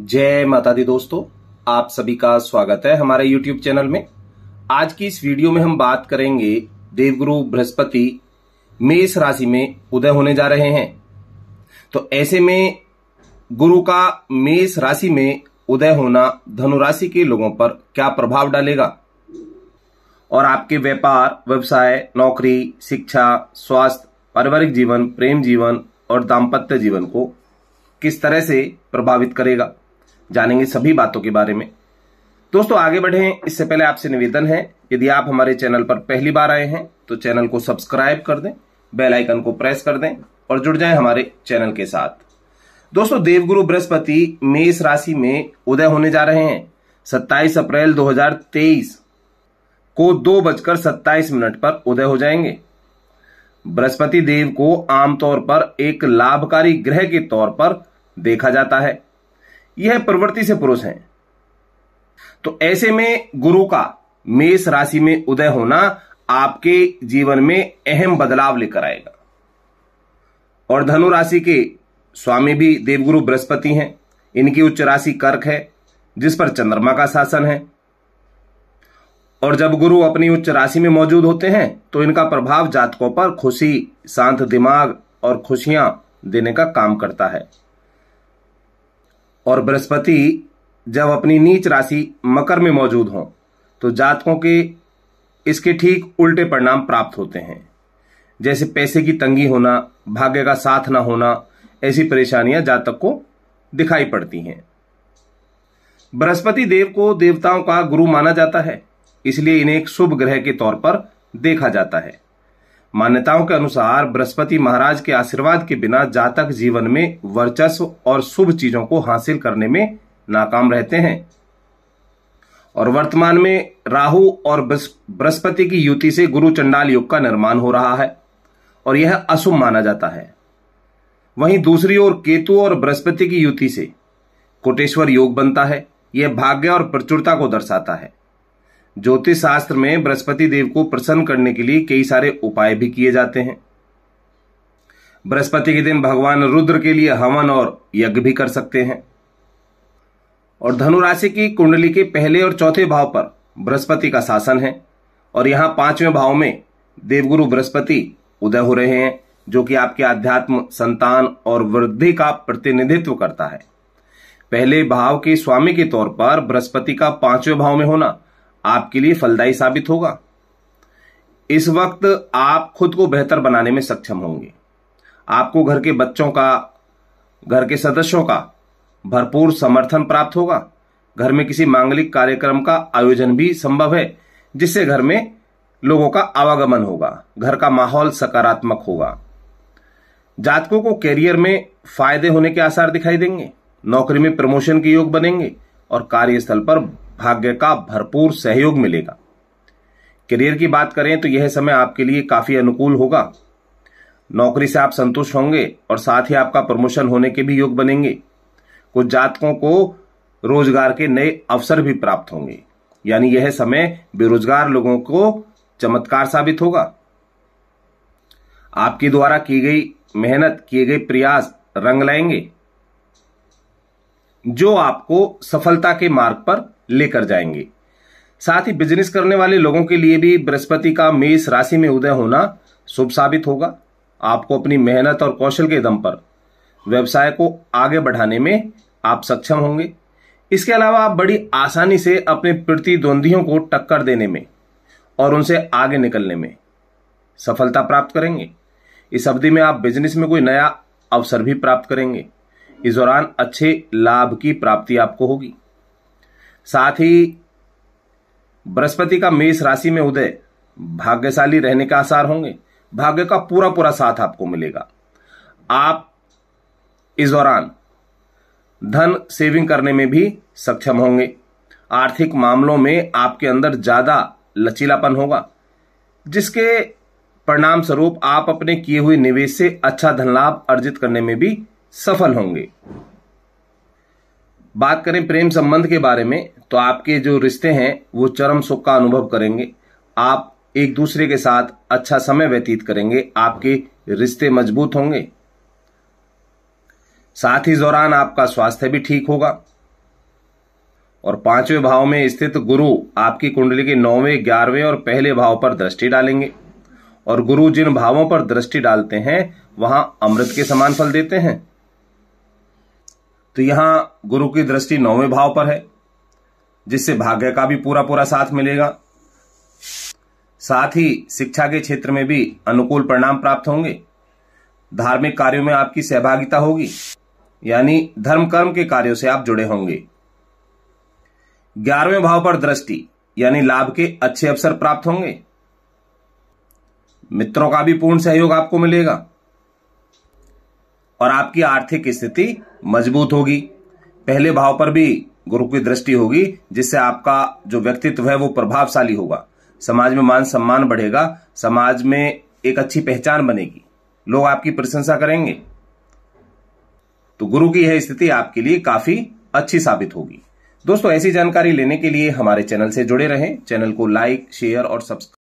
जय माता दी दोस्तों आप सभी का स्वागत है हमारे YouTube चैनल में आज की इस वीडियो में हम बात करेंगे देवगुरु बृहस्पति मेष राशि में उदय होने जा रहे हैं तो ऐसे में गुरु का मेष राशि में उदय होना धनु राशि के लोगों पर क्या प्रभाव डालेगा और आपके व्यापार व्यवसाय नौकरी शिक्षा स्वास्थ्य पारिवारिक जीवन प्रेम जीवन और दाम्पत्य जीवन को किस तरह से प्रभावित करेगा जानेंगे सभी बातों के बारे में दोस्तों आगे बढ़े इससे पहले आपसे निवेदन है यदि आप हमारे चैनल पर पहली बार आए हैं तो चैनल को सब्सक्राइब कर दें बेल आइकन को प्रेस कर दें और जुड़ जाएं हमारे चैनल के साथ दोस्तों देवगुरु बृहस्पति मेष राशि में उदय होने जा रहे हैं 27 अप्रैल 2023 को दो बजकर सत्ताईस मिनट पर उदय हो जाएंगे बृहस्पति देव को आमतौर पर एक लाभकारी ग्रह के तौर पर देखा जाता है यह प्रवृत्ति से पुरुष हैं तो ऐसे में गुरु का मेष राशि में उदय होना आपके जीवन में अहम बदलाव लेकर आएगा और धनु राशि के स्वामी भी देवगुरु बृहस्पति हैं इनकी उच्च राशि कर्क है जिस पर चंद्रमा का शासन है और जब गुरु अपनी उच्च राशि में मौजूद होते हैं तो इनका प्रभाव जातकों पर खुशी शांत दिमाग और खुशियां देने का काम करता है और बृहस्पति जब अपनी नीच राशि मकर में मौजूद हों तो जातकों के इसके ठीक उल्टे परिणाम प्राप्त होते हैं जैसे पैसे की तंगी होना भाग्य का साथ ना होना ऐसी परेशानियां जातक को दिखाई पड़ती हैं बृहस्पति देव को देवताओं का गुरु माना जाता है इसलिए इन्हें एक शुभ ग्रह के तौर पर देखा जाता है मान्यताओं के अनुसार बृहस्पति महाराज के आशीर्वाद के बिना जातक जीवन में वर्चस्व और शुभ चीजों को हासिल करने में नाकाम रहते हैं और वर्तमान में राहु और बृहस्पति की युति से गुरु चंडाल युग का निर्माण हो रहा है और यह अशुभ माना जाता है वहीं दूसरी ओर केतु और बृहस्पति की युति से कोटेश्वर योग बनता है यह भाग्य और प्रचुरता को दर्शाता है ज्योतिष शास्त्र में बृहस्पति देव को प्रसन्न करने के लिए कई सारे उपाय भी किए जाते हैं बृहस्पति के दिन भगवान रुद्र के लिए हवन और यज्ञ भी कर सकते हैं और धनु राशि की कुंडली के पहले और चौथे भाव पर बृहस्पति का शासन है और यहां पांचवें भाव में देवगुरु बृहस्पति उदय हो रहे हैं जो कि आपके आध्यात्म संतान और वृद्धि का प्रतिनिधित्व करता है पहले भाव के स्वामी के तौर पर बृहस्पति का पांचवें भाव में होना आपके लिए फलदायी साबित होगा इस वक्त आप खुद को बेहतर बनाने में सक्षम होंगे आपको घर के बच्चों का घर के सदस्यों का भरपूर समर्थन प्राप्त होगा घर में किसी मांगलिक कार्यक्रम का आयोजन भी संभव है जिससे घर में लोगों का आवागमन होगा घर का माहौल सकारात्मक होगा जातकों को कैरियर में फायदे होने के आसार दिखाई देंगे नौकरी में प्रमोशन के योग बनेंगे और कार्यस्थल पर भाग्य का भरपूर सहयोग मिलेगा करियर की बात करें तो यह समय आपके लिए काफी अनुकूल होगा नौकरी से आप संतुष्ट होंगे और साथ ही आपका प्रमोशन होने के भी योग बनेंगे कुछ जातकों को रोजगार के नए अवसर भी प्राप्त होंगे यानी यह समय बेरोजगार लोगों को चमत्कार साबित होगा आपके द्वारा की गई मेहनत किए गए प्रयास रंग लाएंगे जो आपको सफलता के मार्ग पर लेकर जाएंगे साथ ही बिजनेस करने वाले लोगों के लिए भी बृहस्पति का मेष राशि में उदय होना शुभ साबित होगा आपको अपनी मेहनत और कौशल के दम पर व्यवसाय को आगे बढ़ाने में आप सक्षम होंगे इसके अलावा आप बड़ी आसानी से अपने प्रतिद्वंदियों को टक्कर देने में और उनसे आगे निकलने में सफलता प्राप्त करेंगे इस अवधि में आप बिजनेस में कोई नया अवसर भी प्राप्त करेंगे इस दौरान अच्छे लाभ की प्राप्ति आपको होगी साथ ही बृहस्पति का मेष राशि में उदय भाग्यशाली रहने का आसार होंगे भाग्य का पूरा पूरा साथ आपको मिलेगा आप इस दौरान धन सेविंग करने में भी सक्षम होंगे आर्थिक मामलों में आपके अंदर ज्यादा लचीलापन होगा जिसके परिणाम स्वरूप आप अपने किए हुए निवेश से अच्छा धन लाभ अर्जित करने में भी सफल होंगे बात करें प्रेम संबंध के बारे में तो आपके जो रिश्ते हैं वो चरम सुख का अनुभव करेंगे आप एक दूसरे के साथ अच्छा समय व्यतीत करेंगे आपके रिश्ते मजबूत होंगे साथ ही दौरान आपका स्वास्थ्य भी ठीक होगा और पांचवें भाव में स्थित गुरु आपकी कुंडली के नौवें ग्यारहवें और पहले भाव पर दृष्टि डालेंगे और गुरु जिन भावों पर दृष्टि डालते हैं वहां अमृत के समान फल देते हैं तो यहां गुरु की दृष्टि नौवें भाव पर है जिससे भाग्य का भी पूरा पूरा साथ मिलेगा साथ ही शिक्षा के क्षेत्र में भी अनुकूल परिणाम प्राप्त होंगे धार्मिक कार्यों में आपकी सहभागिता होगी यानी धर्म कर्म के कार्यों से आप जुड़े होंगे ग्यारहवें भाव पर दृष्टि यानी लाभ के अच्छे अवसर प्राप्त होंगे मित्रों का भी पूर्ण सहयोग आपको मिलेगा और आपकी आर्थिक स्थिति मजबूत होगी पहले भाव पर भी गुरु की दृष्टि होगी जिससे आपका जो व्यक्तित्व है वो प्रभावशाली होगा समाज में मान सम्मान बढ़ेगा समाज में एक अच्छी पहचान बनेगी लोग आपकी प्रशंसा करेंगे तो गुरु की यह स्थिति आपके लिए काफी अच्छी साबित होगी दोस्तों ऐसी जानकारी लेने के लिए हमारे चैनल से जुड़े रहें चैनल को लाइक शेयर और सब्सक्राइब